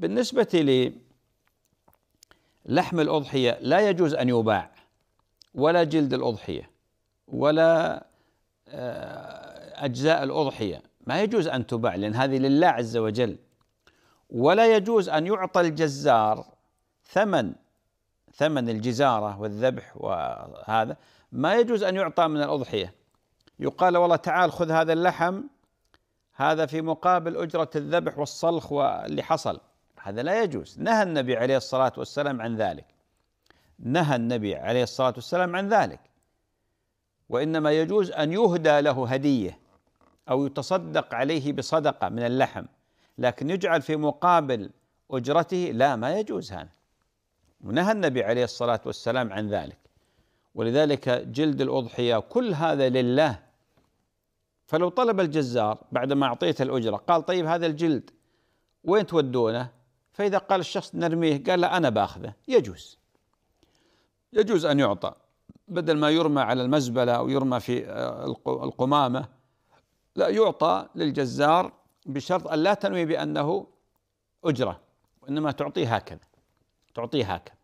بالنسبة للحم الأضحية لا يجوز أن يباع ولا جلد الأضحية ولا آه، أجزاء الأضحية ما يجوز أن تباع لأن هذه لله عز وجل ولا يجوز أن يعطى الجزار ثمن ثمن الجزارة والذبح وهذا ما يجوز أن يعطى من الأضحية يقال والله تعال خذ هذا اللحم هذا في مقابل أجرة الذبح والصلخ واللي حصل هذا لا يجوز نهى النبي عليه الصلاة والسلام عن ذلك نهى النبي عليه الصلاة والسلام عن ذلك وإنما يجوز أن يهدى له هدية أو يتصدق عليه بصدقة من اللحم لكن يجعل في مقابل أجرته لا ما يجوز هذا ونهى النبي عليه الصلاة والسلام عن ذلك ولذلك جلد الأضحية كل هذا لله فلو طلب الجزار بعد ما أعطيته الأجرة قال طيب هذا الجلد وين تودونه فإذا قال الشخص نرميه قال لا أنا باخذه يجوز يجوز أن يعطى بدل ما يرمى على المزبلة أو يرمى في آه، القمامة لا يعطى للجزار بشرط أن لا تنوي بأنه أجرة وإنما تعطيه هكذا تعطيه هكذا